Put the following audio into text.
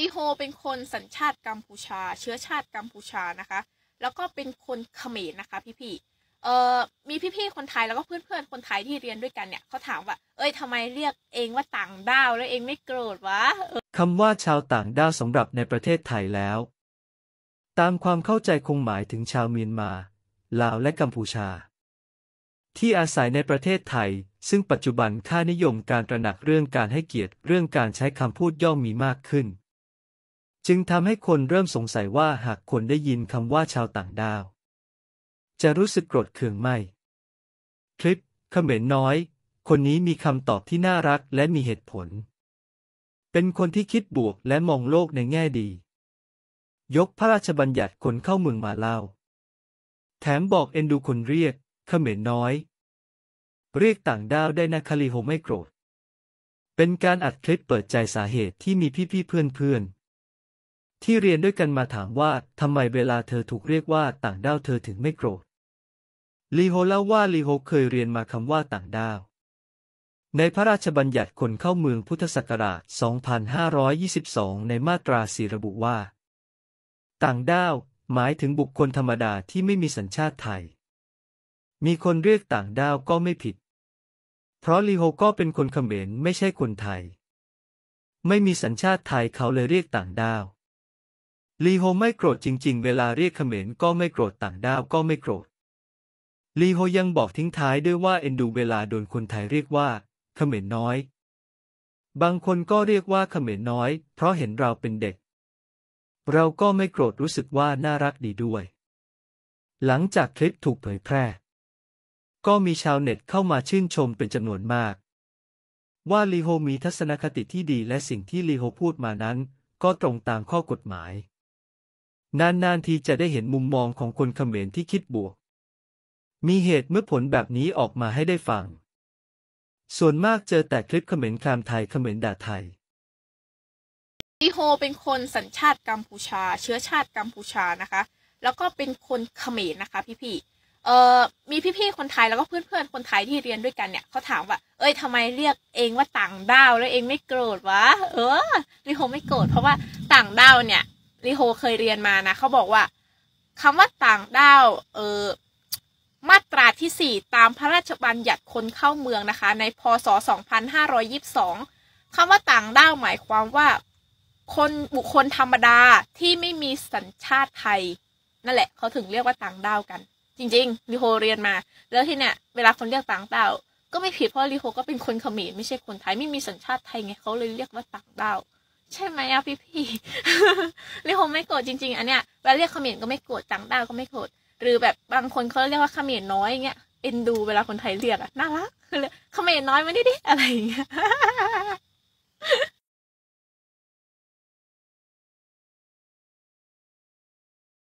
ลีโฮเป็นคนสัญชาติกัมพูชา เชื้อชาติกัมพูชานะคะ แล้วก็เป็นคนเขมรนะคะพี่ๆเอ่อมีพี่ๆคนไทยแล้วก็เพื่อนๆคนไทยที่เรียนด้วยกันเนี่ยเขาถามว่าเอ้ยทำไมเรียกเองว่าต่างด้าวแล้วเองไม่โกรธวะคำว่าชาวต่างด้าวสำหรับในประเทศไทยแล้ว ตามความเข้าใจคงหมายถึงชาวเมียนมาลาวและกัมพูชา ที่อาศัยในประเทศไทย ซึ่งปัจจุบันค่านิยมการตระหนักเรื่องการให้เกียรติเรื่องการใช้คำพูดย่อมมีมากขึ้นจึงทำให้คนเริ่มสงสัยว่าหากคนได้ยินคำว่าชาวต่างดาว จะรู้สึกโกรธเคืองไหมคลิปเขมรน้อย คนนี้มีคำตอบที่น่ารักและมีเหตุผล เป็นคนที่คิดบวกและมองโลกในแง่ดี ยกพระราชบัญญัติคนเข้าเมืองมาเล่า แถมบอกเอ็นดูคนเรียกเขมรน้อย เรียกต่างด้าวได้นะคาลีโฮไม่โกรธ เป็นการอัดคลิปเปิดใจสาเหตุที่มีพี่ๆเพื่อนๆที่เรียนด้วยกันมาถามว่าทำไมเวลาเธอถูกเรียกว่า ต่างด้าวเธอถึงไม่โกรธ ลีโฮเล่าว่าลีโฮเคยเรียนมาคำว่าต่างด้าว ในพระราชบัญญัติคนเข้าเมืองพุทธศักราช 2522 ในมาตราสีระบุว่า ต่างด้าวหมายถึงบุคคลธรรมดาที่ไม่มีสัญชาติไทย มีคนเรียกต่างด้าวก็ไม่ผิด เพราะลีโฮก็เป็นคนเขมรไม่ใช่คนไทย ไม่มีสัญชาติไทยเขาเลยเรียกต่างด้าวลีโฮไม่โกรธจริงๆ เวลาเรียกเขมรก็ไม่โกรธต่างด้าวก็ไม่โกรธลีโฮยังบอกทิ้งท้ายด้วยว่าเอ็นดูเวลาโดนคนไทยเรียกว่าเขมรน้อย บางคนก็เรียกว่าเขมรน้อย เพราะเห็นเราเป็นเด็ก เราก็ไม่โกรธรู้สึกว่าน่ารักดีด้วย หลังจากคลิปถูกเผยแพร่ ก็มีชาวเน็ตเข้ามาชื่นชมเป็นจำนวนมาก ว่าลีโฮมีทัศนคติที่ดีและสิ่งที่ลีโฮพูดมานั้นก็ตรงตามข้อกฎหมายนานๆทีจะได้เห็นมุมมองของคนเขมรที่คิดบวก มีเหตุเมื่อผลแบบนี้ออกมาให้ได้ฟัง ส่วนมากเจอแต่คลิปเขมรคลามไทยเขมรด่าไทยลีโฮเป็นคนสัญชาติกัมพูชา เชื้อชาติกัมพูชานะคะ แล้วก็เป็นคนเขมรนะคะ พี่ๆเอ่อมีพี่ๆคนไทยแล้วก็เพื่อนๆคนไทยที่เรียนด้วยกันเนี่ยเขาถามว่า เอ้ย ทำไมเรียกเองว่าต่างดาวแล้วเองไม่โกรธวะ เออลีโฮไม่โกรธเพราะว่า ต่างดาวเนี่ยลิโฮเคยเรียนมานะเขาบอกว่าคำว่าต่างด้าวเออมาตราที่ 4 ตามพระราชบัญญัติคนเข้าเมืองนะคะ ในพศ 2522คำว่าต่างด้าวหมายความว่าคนบุคคลธรรมดาที่ไม่มีสัญชาติไทยนั่นแหละเขาถึงเรียกว่าต่างด้าวกัน จริงๆลิโฮเรียนมาแล้วที่เนี่ยเวลาคนเรียกต่างด้าวก็ไม่ผิดเพราะลิโฮก็เป็นคนเขมรไม่ใช่คนไทยไม่มีสัญชาติไทยไงเขาเลยเรียกว่าต่างด้าวใช่ไหมอ่ะพี่พี่เรียกคงไม่โกรธจริงๆอันเนี้ยเวลาเรียกขมิ้นก็ไม่โกรธต่างด้าวก็ไม่โกรธหรือแบบบางคนเขาเรียกว่าขมิ้นน้อยเงี้ยเอ็นดูเวลาคนไทยเรียกอะน่ารักเลยขมินน้อยมาดิดิอะไรอย่างเงี้ย